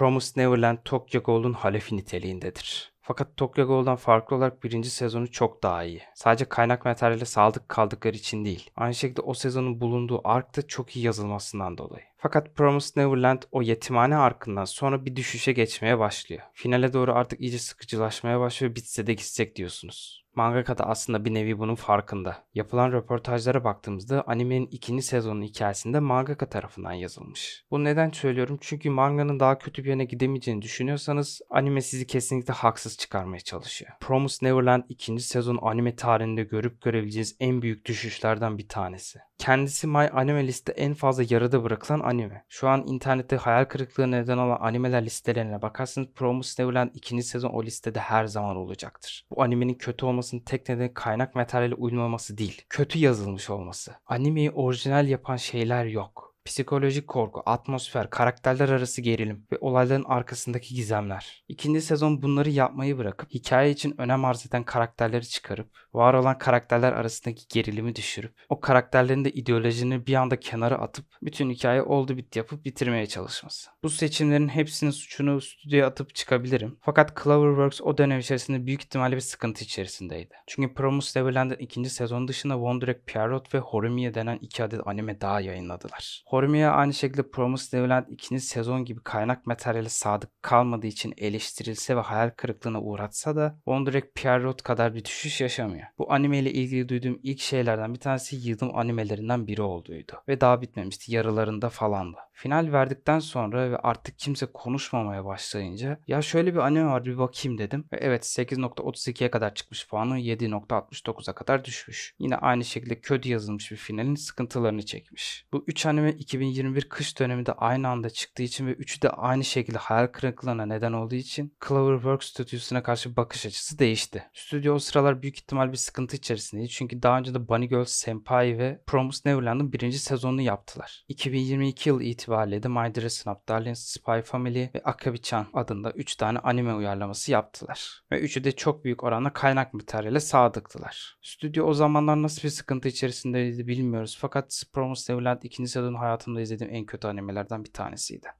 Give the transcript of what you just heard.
Promised Neverland Tokyo halefi niteliğindedir. Fakat Tokyo Ghoul'dan farklı olarak birinci sezonu çok daha iyi. Sadece kaynak materyale sadık kaldıkları için değil. Aynı şekilde o sezonun bulunduğu ark da çok iyi yazılmasından dolayı. Fakat Promised Neverland o yetimhane arkından sonra bir düşüşe geçmeye başlıyor. Finale doğru artık iyice sıkıcılaşmaya başlıyor bitse de gidecek diyorsunuz. Mangaka da aslında bir nevi bunun farkında. Yapılan röportajlara baktığımızda animenin ikinci sezonun hikayesinde mangaka tarafından yazılmış. Bu neden söylüyorum? Çünkü manganın daha kötü bir yöne gidemeyeceğini düşünüyorsanız anime sizi kesinlikle haksız çıkarmaya çalışıyor. Promise Neverland ikinci sezon anime tarihinde görüp görebileceğiniz en büyük düşüşlerden bir tanesi. Kendisi My Anime List'te en fazla yarıda bırakılan anime. Şu an internette hayal kırıklığı neden olan animeler listelerine bakarsınız Promise Neverland ikinci sezon o listede her zaman olacaktır. Bu animenin kötü olmasının tek nedeni kaynak materyale uymaması değil, kötü yazılmış olması. Animeyi orijinal yapan şeyler yok psikolojik korku, atmosfer, karakterler arası gerilim ve olayların arkasındaki gizemler. İkinci sezon bunları yapmayı bırakıp hikaye için önem arz eden karakterleri çıkarıp var olan karakterler arasındaki gerilimi düşürüp o karakterlerin de ideolojini bir anda kenara atıp bütün hikaye oldu bitti yapıp bitirmeye çalışması. Bu seçimlerin hepsinin suçunu stüdyoya atıp çıkabilirim. Fakat Cloverworks o dönem içerisinde büyük ihtimalle bir sıkıntı içerisindeydi. Çünkü Promus Neverland'ın ikinci sezon dışında Wonderek Pierrot ve Horumiye denen iki adet anime daha yayınladılar. Hormiye aynı şekilde Promised Neverland 2. sezon gibi kaynak materyali sadık kalmadığı için eleştirilse ve hayal kırıklığına uğratsa da Ondirek Pierrot kadar bir düşüş yaşamıyor. Bu anime ile ilgili duyduğum ilk şeylerden bir tanesi yıldım animelerinden biri olduğuydu. Ve daha bitmemişti yarılarında falandı. Final verdikten sonra ve artık kimse konuşmamaya başlayınca ya şöyle bir anime var bir bakayım dedim. Ve evet 8.32'ye kadar çıkmış puanı 7.69'a kadar düşmüş. Yine aynı şekilde kötü yazılmış bir finalin sıkıntılarını çekmiş. Bu 3 anime 2021 kış döneminde aynı anda çıktığı için ve üçü de aynı şekilde hayal kırıklığına neden olduğu için Cloverworks stüdyosuna karşı bakış açısı değişti. Stüdyo o sıralar büyük ihtimal bir sıkıntı içerisindeydi çünkü daha önce de Bunny Girl Senpai ve Promise Neverland'ın birinci sezonunu yaptılar. 2022 yıl itibariyle itibariyle de My Dress Up, Darling Spy Family ve Akabicha'n adında 3 tane anime uyarlaması yaptılar. Ve üçü de çok büyük oranda kaynak materyale sadıktılar. Stüdyo o zamanlar nasıl bir sıkıntı içerisindeydi bilmiyoruz fakat Promised Neverland ikinci sezonun hayatımda izlediğim en kötü animelerden bir tanesiydi.